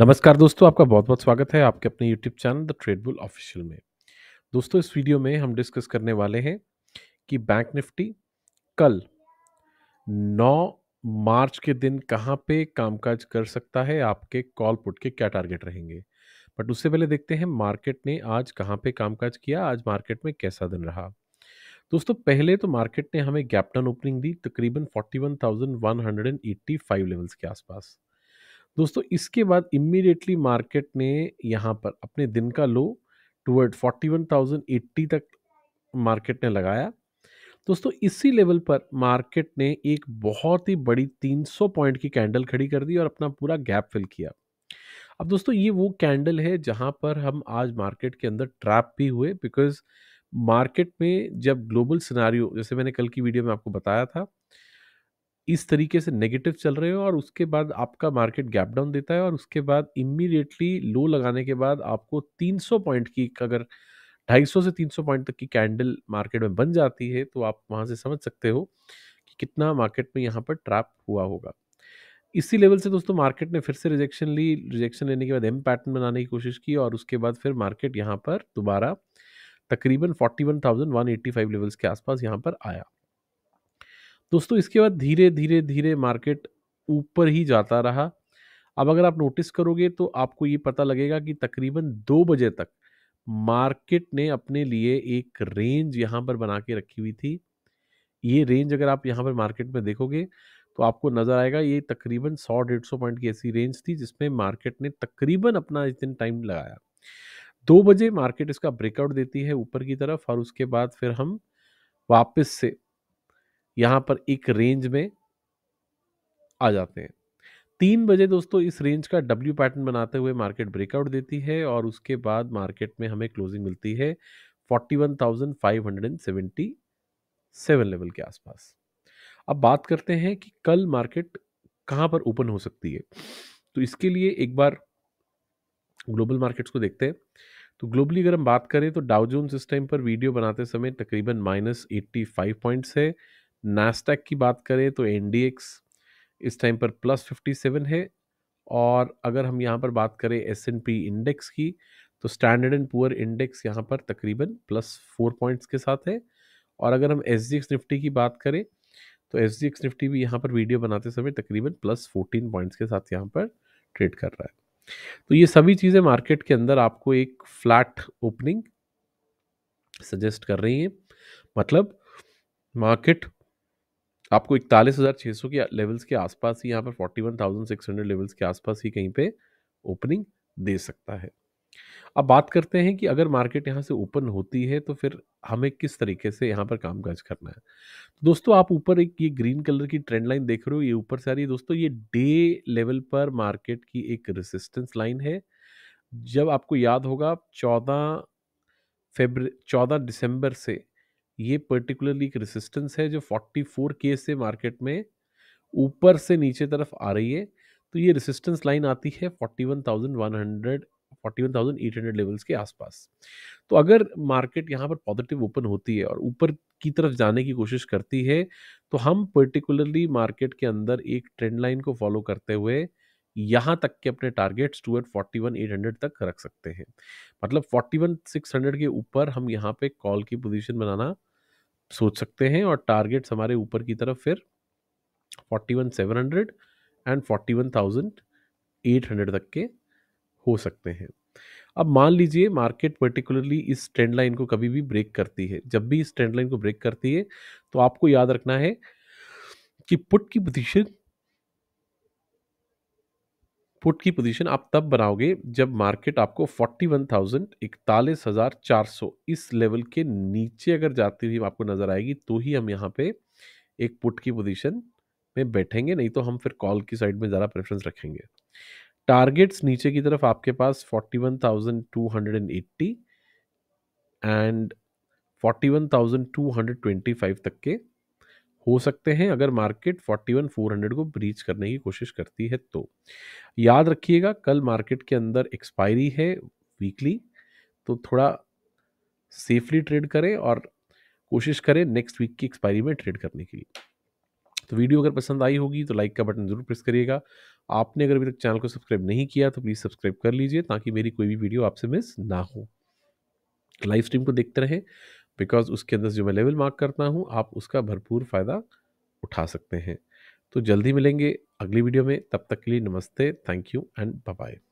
नमस्कार दोस्तों आपका बहुत बहुत स्वागत है आपके अपने YouTube channel the trade bull official में दोस्तों इस वीडियो में हम डिस्कस करने वाले हैं कि बैंक निफ्टी कल 9 मार्च के दिन कहाँ पे कामकाज कर सकता है आपके कॉल पुट के क्या टारगेट रहेंगे बट उससे पहले देखते हैं मार्केट ने आज कहाँ पे कामकाज किया आज मार्केट में कैसा दिन रहा दोस्तों पहले तो मार्केट ने हमें गैपटन ओपनिंग दी तकरीबन 41,185 लेवल्स के आसपास दोस्तों इसके बाद इमीडिएटली मार्केट ने यहाँ पर अपने दिन का लो टूवर्ड एट्टी तक मार्केट ने लगाया दोस्तों इसी लेवल पर मार्केट ने एक बहुत ही बड़ी 300 पॉइंट की कैंडल खड़ी कर दी और अपना पूरा गैप फिल किया अब दोस्तों ये वो कैंडल है जहाँ पर हम आज मार्केट के अंदर ट्रैप भी हुए बिकॉज मार्केट में जब ग्लोबल सिनारियो जैसे मैंने कल की वीडियो में आपको बताया था इस तरीके से नेगेटिव चल रहे हो और उसके बाद आपका मार्केट गैप डाउन देता है और उसके बाद इमीडिएटली लो लगाने के बाद आपको 300 पॉइंट की अगर 250 से 300 पॉइंट तक की कैंडल मार्केट में बन जाती है तो आप वहाँ से समझ सकते हो कि कितना मार्केट में यहाँ पर ट्रैप हुआ होगा इसी लेवल से दोस्तों मार्केट ने फिर से रिजेक्शन ली रिजेक्शन लेने के बाद एम पैटर्न बनाने की कोशिश की और उसके बाद फिर मार्केट यहाँ पर दोबारा तकरीबन फाइव लेवल्स के आसपास यहाँ पर आया दोस्तों इसके बाद धीरे धीरे धीरे मार्केट ऊपर ही जाता रहा अब अगर आप नोटिस करोगे तो आपको ये पता लगेगा कि तकरीबन दो बजे तक मार्केट ने अपने लिए एक रेंज यहाँ पर बना के रखी हुई थी ये रेंज अगर आप यहाँ पर मार्केट में देखोगे तो आपको नज़र आएगा ये तकरीबन सौ डेढ़ सौ पॉइंट की ऐसी रेंज थी जिसमें मार्केट ने तकरीबन अपना इस दिन टाइम लगाया दो बजे मार्केट इसका ब्रेकआउट देती है ऊपर की तरफ और उसके बाद फिर हम वापस से यहाँ पर एक रेंज में आ जाते हैं तीन बजे दोस्तों इस रेंज का डब्ल्यू पैटर्न बनाते हुए मार्केट ब्रेकआउट देती है और उसके बाद मार्केट में हमें क्लोजिंग मिलती है 41,577 लेवल के आसपास अब बात करते हैं कि कल मार्केट कहाँ पर ओपन हो सकती है तो इसके लिए एक बार ग्लोबल मार्केट्स को देखते हैं तो ग्लोबली अगर हम बात करें तो डाउजोन्स इस टाइम पर वीडियो बनाते समय तकरीबन माइनस एट्टी फाइव पॉइंट्स है नास्टैक की बात करें तो एन इस टाइम पर प्लस फिफ्टी सेवन है और अगर हम यहाँ पर बात करें एस एन पी इंडेक्स की तो स्टैंडर्ड एंड पुअर इंडेक्स यहाँ पर तकरीबन प्लस फोर पॉइंट्स के साथ है और अगर हम एस जी एक्स निफ्टी की बात करें तो एस जी एक्स निफ्टी भी यहाँ पर वीडियो बनाते समय तकरीबन प्लस फोर्टीन पॉइंट्स के साथ यहाँ पर ट्रेड कर रहा है तो ये सभी चीज़ें मार्केट के अंदर आपको एक फ्लैट ओपनिंग सजेस्ट कर रही हैं मतलब मार्केट आपको इकतालीस हज़ार छः सौ के लेवल्स के आसपास ही यहाँ पर forty one thousand six hundred levels के आसपास ही कहीं पे ओपनिंग दे सकता है अब बात करते हैं कि अगर मार्केट यहाँ से ओपन होती है तो फिर हमें किस तरीके से यहाँ पर कामकाज करना है तो दोस्तों आप ऊपर एक ये ग्रीन कलर की ट्रेंड लाइन देख रहे हो ये ऊपर से आ रही है दोस्तों ये डे लेवल पर मार्केट की एक रेसिस्टेंस लाइन है जब आपको याद होगा चौदह फेबर चौदह दिसंबर से ये पर्टिकुलरली एक रेसिस्टेंस है जो 44 के से मार्केट में ऊपर से नीचे तरफ आ रही है तो ये रेसिस्टेंस लाइन आती है 41,100 41,800 लेवल्स के आसपास तो अगर मार्केट यहाँ पर पॉजिटिव ओपन होती है और ऊपर की तरफ जाने की कोशिश करती है तो हम पर्टिकुलरली मार्केट के अंदर एक ट्रेंड लाइन को फॉलो करते हुए यहाँ तक के अपने targets two at forty one eight hundred तक रख सकते हैं मतलब फोर्टी वन सिक्स हंड्रेड के ऊपर हम यहाँ पे कॉल की पोजीशन बनाना सोच सकते हैं और टारगेट्स हमारे ऊपर की तरफ फिर forty one seven hundred and forty one thousand eight hundred तक के हो सकते हैं अब मान लीजिए मार्केट पर्टिकुलरली इस ट्रेंड लाइन को कभी भी ब्रेक करती है जब भी इस ट्रेंड लाइन को ब्रेक करती है तो आपको याद रखना है कि पुट की पोजीशन पुट की पोजीशन आप तब बनाओगे जब मार्केट आपको फोर्टी वन थाउजेंड इकतालीस हज़ार चार सौ इस लेवल के नीचे अगर जाती हुई आपको नज़र आएगी तो ही हम यहाँ पे एक पुट की पोजीशन में बैठेंगे नहीं तो हम फिर कॉल की साइड में ज़्यादा प्रेफरेंस रखेंगे टारगेट्स नीचे की तरफ आपके पास forty one thousand two hundred and eighty and forty one thousand two hundred twenty five तक के हो सकते हैं अगर मार्केट 41,400 को ब्रीच करने की कोशिश करती है तो याद रखिएगा कल मार्केट के अंदर एक्सपायरी है वीकली तो थोड़ा सेफली ट्रेड करें और कोशिश करें नेक्स्ट वीक की एक्सपायरी में ट्रेड करने के लिए तो वीडियो अगर पसंद आई होगी तो लाइक का बटन ज़रूर प्रेस करिएगा आपने अगर अभी तक चैनल को सब्सक्राइब नहीं किया तो प्लीज़ सब्सक्राइब कर लीजिए ताकि मेरी कोई भी वीडियो आपसे मिस ना हो लाइव स्ट्रीम को देखते रहें बिकॉज उसके अंदर जो मैं लेवल मार्क करता हूँ आप उसका भरपूर फ़ायदा उठा सकते हैं तो जल्दी मिलेंगे अगली वीडियो में तब तक के लिए नमस्ते थैंक यू एंड बाय